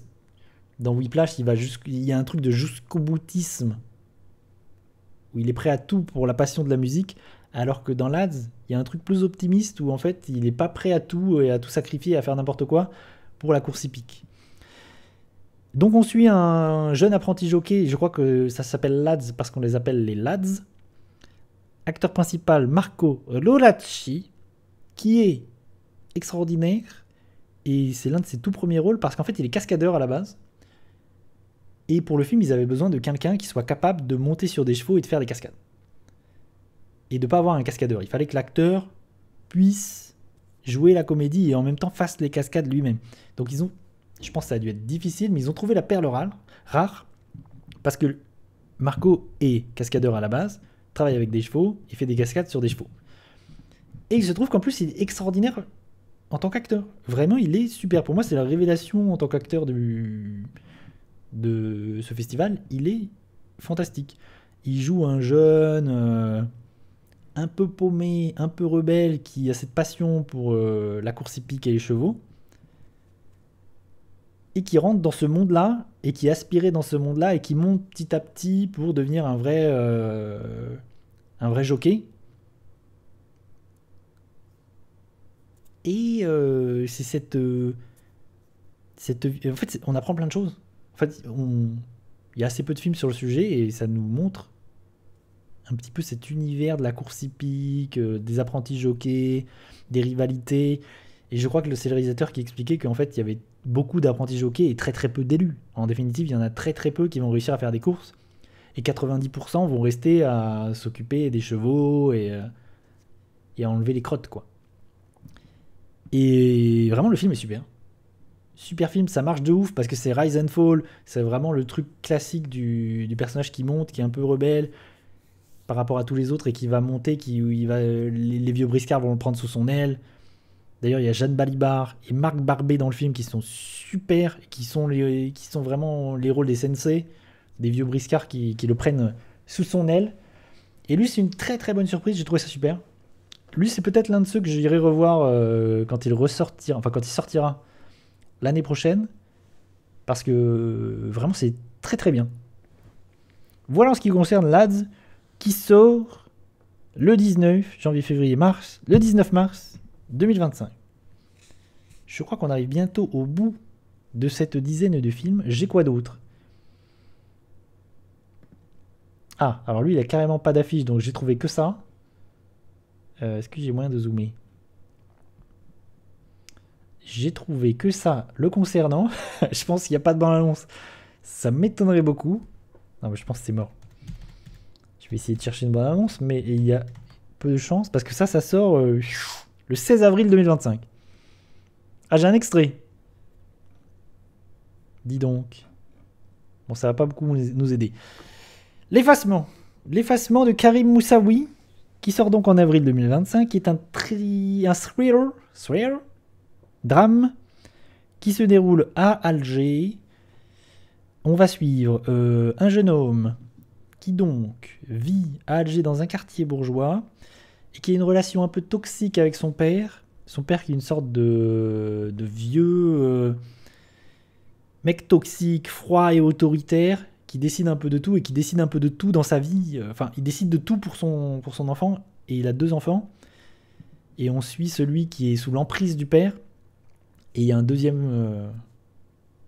dans Whiplash, il, va il y a un truc de jusqu'au boutisme où il est prêt à tout pour la passion de la musique, alors que dans Lads, il y a un truc plus optimiste où en fait il n'est pas prêt à tout et à tout sacrifier, à faire n'importe quoi pour la course hippique. Donc on suit un jeune apprenti jockey, je crois que ça s'appelle Lads parce qu'on les appelle les Lads. Acteur principal Marco Loracci, qui est extraordinaire, et c'est l'un de ses tout premiers rôles parce qu'en fait il est cascadeur à la base. Et pour le film, ils avaient besoin de quelqu'un qui soit capable de monter sur des chevaux et de faire des cascades. Et de pas avoir un cascadeur. Il fallait que l'acteur puisse jouer la comédie et en même temps fasse les cascades lui-même. Donc ils ont, je pense que ça a dû être difficile, mais ils ont trouvé la perle rare, rare parce que Marco est cascadeur à la base, travaille avec des chevaux, il fait des cascades sur des chevaux. Et il se trouve qu'en plus, il est extraordinaire en tant qu'acteur. Vraiment, il est super. Pour moi, c'est la révélation en tant qu'acteur du, de ce festival, il est fantastique. Il joue un jeune euh, un peu paumé, un peu rebelle, qui a cette passion pour euh, la course hippique et les chevaux, et qui rentre dans ce monde-là, et qui est aspiré dans ce monde-là, et qui monte petit à petit pour devenir un vrai, euh, un vrai jockey. Et c'est cette, cette... En fait, on apprend plein de choses en fait, il y a assez peu de films sur le sujet et ça nous montre un petit peu cet univers de la course hippique, euh, des apprentis jockeys, des rivalités. Et je crois que c'est le réalisateur qui expliquait qu'en fait, il y avait beaucoup d'apprentis jockeys et très très peu d'élus. En définitive, il y en a très très peu qui vont réussir à faire des courses. Et 90% vont rester à s'occuper des chevaux et, euh, et à enlever les crottes, quoi. Et vraiment, le film est super super film, ça marche de ouf parce que c'est Rise and Fall, c'est vraiment le truc classique du, personnage qui monte, qui est un peu rebelle par rapport à tous les autres et qui va monter, qui il va, les, vieux briscards vont le prendre sous son aile. D'ailleurs, il y a Jeanne Balibar et Marc Barbet dans le film qui sont super, qui sont, les, qui sont vraiment les rôles des sensei, des vieux briscards qui, qui le prennent sous son aile. Et lui, c'est une très très bonne surprise, j'ai trouvé ça super. Lui, c'est peut-être l'un de ceux que j'irai revoir euh, quand il ressortira, enfin quand il sortira l'année prochaine, parce que euh, vraiment c'est très très bien. Voilà en ce qui concerne l'ADS, qui sort le 19 janvier, février, mars, le 19 mars 2025. Je crois qu'on arrive bientôt au bout de cette dizaine de films. J'ai quoi d'autre Ah, alors lui, il a carrément pas d'affiche, donc j'ai trouvé que ça. Euh, est-ce que j'ai moyen de zoomer j'ai trouvé que ça le concernant. je pense qu'il n'y a pas de bande-annonce. Ça m'étonnerait beaucoup. Non, mais je pense que c'est mort. Je vais essayer de chercher une bonne annonce mais il y a peu de chance parce que ça, ça sort euh, le 16 avril 2025. Ah, j'ai un extrait. Dis donc. Bon, ça va pas beaucoup nous aider. L'effacement. L'effacement de Karim Moussaoui, qui sort donc en avril 2025, qui est un, un thriller drame qui se déroule à Alger. On va suivre euh, un jeune homme qui donc vit à Alger dans un quartier bourgeois et qui a une relation un peu toxique avec son père. Son père qui est une sorte de, vieux euh, mec toxique, froid et autoritaire qui décide un peu de tout et qui décide un peu de tout dans sa vie. Euh, enfin, il décide de tout pour son, pour son enfant et il a deux enfants. Et on suit celui qui est sous l'emprise du père et il y a un deuxième, euh,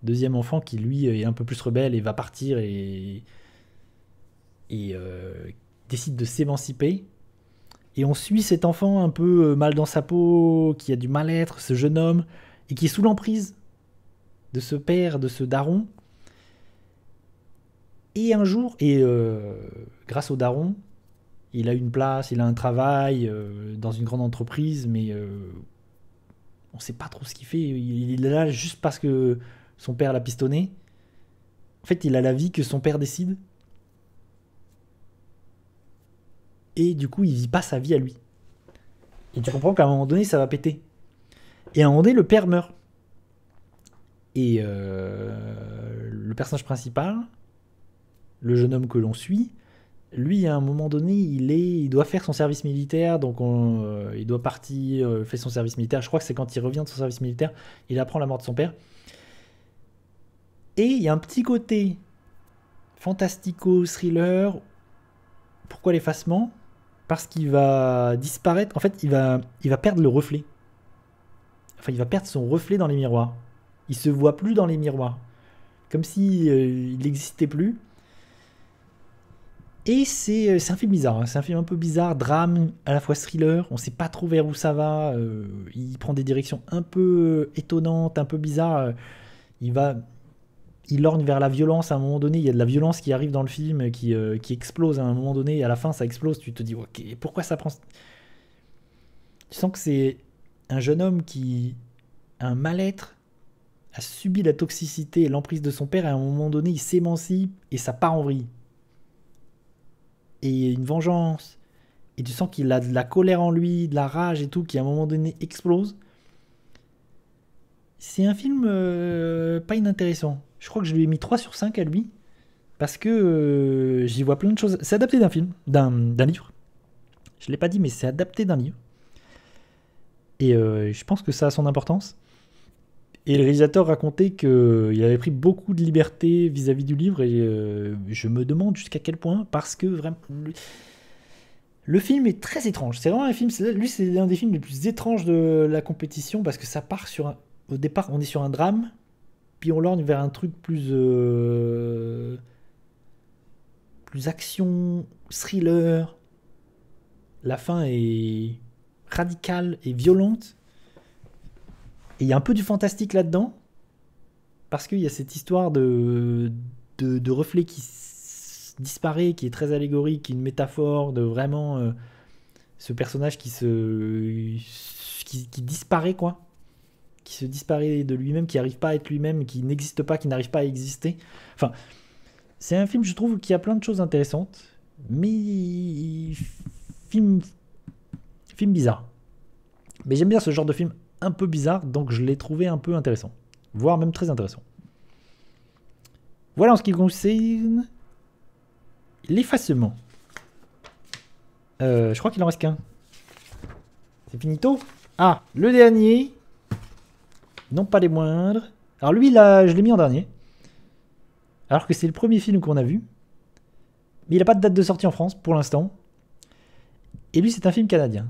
deuxième enfant qui, lui, est un peu plus rebelle et va partir et, et euh, décide de s'émanciper. Et on suit cet enfant un peu euh, mal dans sa peau, qui a du mal-être, ce jeune homme, et qui est sous l'emprise de ce père, de ce daron. Et un jour, et grâce au daron, il a une place, il a un travail dans une grande entreprise, mais on sait pas trop ce qu'il fait. Il est là juste parce que son père l'a pistonné. En fait, il a la vie que son père décide. Et du coup, il vit pas sa vie à lui. Et tu comprends qu'à un moment donné, ça va péter. Et à un moment donné, le père meurt. Et euh, le personnage principal, le jeune homme que l'on suit, lui, à un moment donné, il, est, il doit faire son service militaire, donc euh, il doit partir, euh, fait son service militaire. Je crois que c'est quand il revient de son service militaire, il apprend la mort de son père. Et il y a un petit côté fantastico-thriller. Pourquoi l'effacement Parce qu'il va disparaître. En fait, il va, il va perdre le reflet. Enfin, il va perdre son reflet dans les miroirs. Il se voit plus dans les miroirs. Comme si euh, il n'existait plus. Et euh, c'est, un film bizarre, hein. c'est un film un peu bizarre, drame, à la fois thriller, on sait pas trop vers où ça va, euh, il prend des directions un peu euh, étonnantes, un peu bizarres, il va... Il orne vers la violence à un moment donné, il y a de la violence qui arrive dans le film, qui, explose à un moment donné, à la fin ça explose, tu te dis, ok, pourquoi ça prend... Tu sens que c'est un jeune homme qui a un mal-être, a subi la toxicité et l'emprise de son père, et à un moment donné il s'émancipe et ça part en vrille et une vengeance, et tu sens qu'il a de la colère en lui, de la rage et tout, qui à un moment donné explose. C'est un film euh, pas inintéressant. Je crois que je lui ai mis 3 sur 5 à lui, parce que euh, j'y vois plein de choses. C'est adapté d'un film, d'un livre. Je ne l'ai pas dit, mais c'est adapté d'un livre. Et euh, je pense que ça a son importance. Et le réalisateur racontait qu'il euh, avait pris beaucoup de liberté vis-à-vis du livre, et euh, je me demande jusqu'à quel point, parce que vraiment. Le, film est très étrange. C'est vraiment un film. Lui, c'est l'un des films les plus étranges de la compétition, parce que ça part sur. au départ, on est sur un drame, puis on lorgne vers un truc plus. Euh, plus action, thriller. La fin est radicale et violente il y a un peu du fantastique là-dedans, parce qu'il y a cette histoire de, de, reflet qui disparaît, qui est très allégorique, une métaphore de vraiment euh, ce personnage qui se. Qui, qui, disparaît, quoi. Qui se disparaît de lui-même, qui n'arrive pas à être lui-même, qui n'existe pas, qui n'arrive pas à exister. Enfin, c'est un film, je trouve, qui a plein de choses intéressantes, mais. film. film bizarre. Mais j'aime bien ce genre de film un peu bizarre, donc je l'ai trouvé un peu intéressant, voire même très intéressant. Voilà en ce qui concerne l'effacement. Euh, je crois qu'il en reste qu'un. C'est finito Ah, le dernier, non pas les moindres. Alors lui, là, je l'ai mis en dernier, alors que c'est le premier film qu'on a vu. Mais il n'a pas de date de sortie en France pour l'instant. Et lui, c'est un film canadien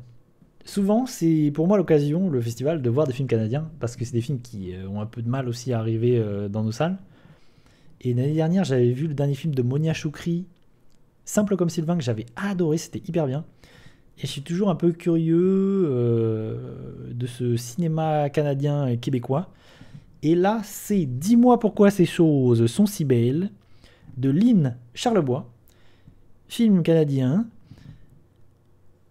souvent, c'est pour moi l'occasion, le festival, de voir des films canadiens, parce que c'est des films qui euh, ont un peu de mal aussi à arriver euh, dans nos salles. Et l'année dernière, j'avais vu le dernier film de Monia Choukri, Simple comme Sylvain, que j'avais adoré, c'était hyper bien. Et je suis toujours un peu curieux euh, de ce cinéma canadien et québécois. Et là, c'est Dis-moi pourquoi ces choses sont si belles de Lynn Charlebois, film canadien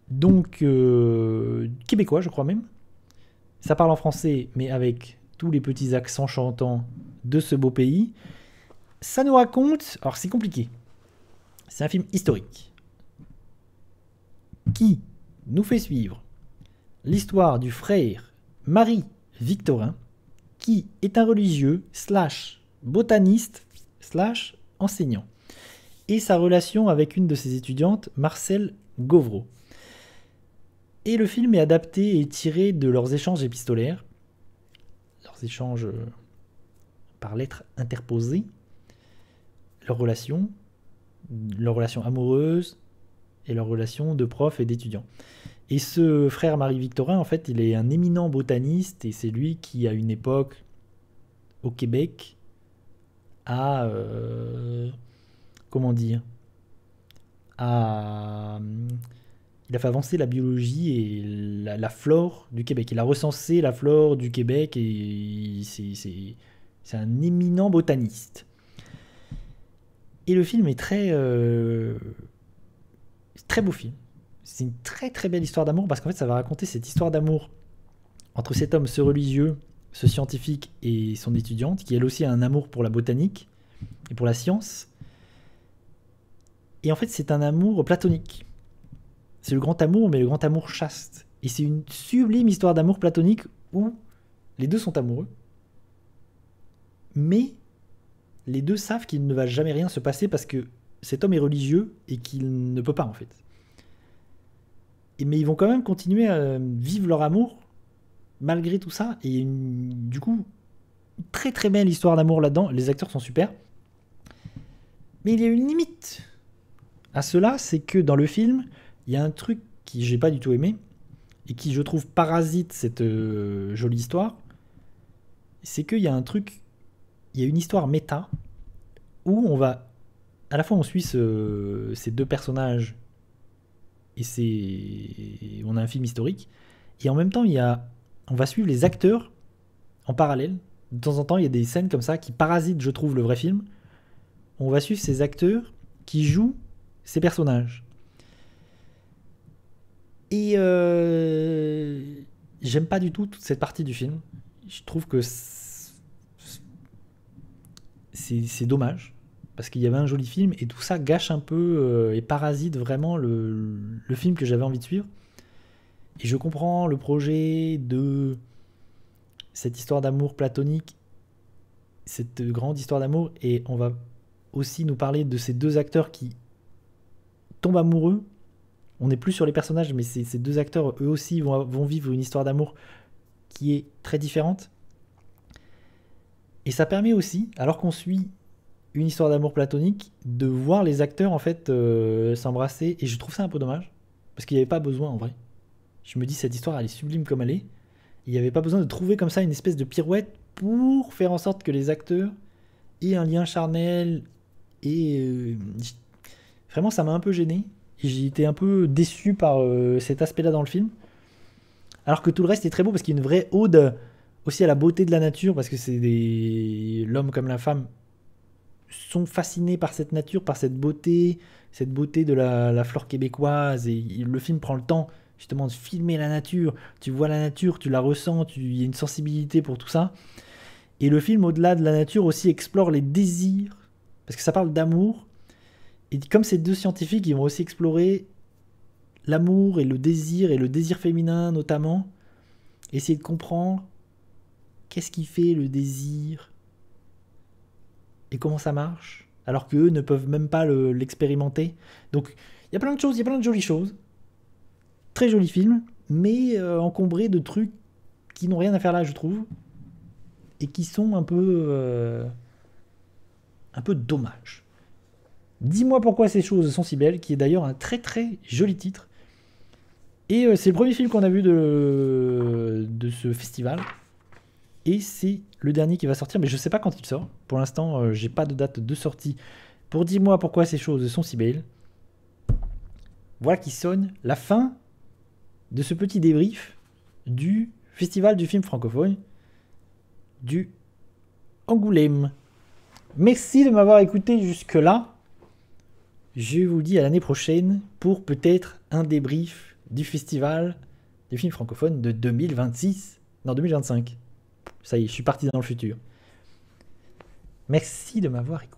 donc euh, québécois, je crois même. Ça parle en français, mais avec tous les petits accents chantants de ce beau pays. Ça nous raconte, alors c'est compliqué, c'est un film historique qui nous fait suivre l'histoire du frère Marie Victorin, qui est un religieux, slash botaniste, slash enseignant, et sa relation avec une de ses étudiantes, Marcel Gauvreau. Et le film est adapté et tiré de leurs échanges épistolaires, leurs échanges par lettres interposées, leurs relations, leurs relations amoureuses et leurs relations de prof et d'étudiant. Et ce frère Marie-Victorin, en fait, il est un éminent botaniste et c'est lui qui, à une époque au Québec, a. Euh, comment dire a, il a fait avancer la biologie et la, flore du Québec. Il a recensé la flore du Québec et c'est un éminent botaniste. Et le film est très... Euh, très beau film. C'est une très très belle histoire d'amour parce qu'en fait ça va raconter cette histoire d'amour entre cet homme, ce religieux, ce scientifique et son étudiante, qui elle aussi a un amour pour la botanique et pour la science. Et en fait c'est un amour platonique c'est le grand amour, mais le grand amour chaste. Et c'est une sublime histoire d'amour platonique où les deux sont amoureux, mais les deux savent qu'il ne va jamais rien se passer parce que cet homme est religieux et qu'il ne peut pas en fait. Et, mais ils vont quand même continuer à euh, vivre leur amour malgré tout ça. Et une, du coup, très très belle histoire d'amour là-dedans. Les acteurs sont super. Mais il y a une limite à cela, c'est que dans le film, il y a un truc qui j'ai pas du tout aimé et qui je trouve parasite cette euh, jolie histoire, c'est qu'il y a un truc, il y a une histoire méta où on va, à la fois on suit ces deux personnages et c'est, on a un film historique et en même temps il y on va suivre les acteurs en parallèle. De temps en temps, il y a des scènes comme ça qui parasitent, je trouve, le vrai film. On va suivre ces acteurs qui jouent ces personnages. Et euh, j'aime pas du tout toute cette partie du film. Je trouve que c'est dommage. Parce qu'il y avait un joli film et tout ça gâche un peu euh, et parasite vraiment le film que j'avais envie de suivre. Et je comprends le projet de cette histoire d'amour platonique, cette grande histoire d'amour, et on va aussi nous parler de ces deux acteurs qui tombent amoureux on n'est plus sur les personnages, mais ces, deux acteurs, eux aussi, vont, vivre une histoire d'amour qui est très différente. Et ça permet aussi, alors qu'on suit une histoire d'amour platonique, de voir les acteurs en fait euh, s'embrasser. Et je trouve ça un peu dommage, parce qu'il n'y avait pas besoin en vrai. Je me dis, cette histoire, elle est sublime comme elle est. Il n'y avait pas besoin de trouver comme ça une espèce de pirouette pour faire en sorte que les acteurs aient un lien charnel. Et euh, vraiment, ça m'a un peu gêné. J'ai été un peu déçu par euh, cet aspect-là dans le film. Alors que tout le reste est très beau parce qu'il y a une vraie ode aussi à la beauté de la nature parce que c'est l'homme comme la femme sont fascinés par cette nature, par cette beauté, cette beauté de la, flore québécoise et le film prend le temps justement de filmer la nature. Tu vois la nature, tu la ressens, tu il y a une sensibilité pour tout ça. Et le film au-delà de la nature aussi explore les désirs parce que ça parle d'amour comme ces deux scientifiques, ils vont aussi explorer l'amour et le désir, et le désir féminin notamment, essayer de comprendre qu'est-ce qui fait le désir et comment ça marche, alors qu'eux ne peuvent même pas l'expérimenter. Donc il y a plein de choses, il y a plein de jolies choses. Très joli film, mais euh, encombré de trucs qui n'ont rien à faire là, je trouve, et qui sont un peu... Euh, un peu dommages. Dis-moi pourquoi ces choses sont si belles, qui est d'ailleurs un très très joli titre. Et euh, c'est le premier film qu'on a vu de, de ce festival. Et c'est le dernier qui va sortir, mais je ne sais pas quand il sort. Pour l'instant, euh, j'ai pas de date de sortie. Pour dis-moi pourquoi ces choses sont si belles. Voilà qui sonne la fin de ce petit débrief du festival du film francophone du Angoulême. Merci de m'avoir écouté jusque-là. Je vous dis à l'année prochaine pour peut-être un débrief du festival des films francophones de 2026. Non, 2025. Ça y est, je suis parti dans le futur. Merci de m'avoir écouté.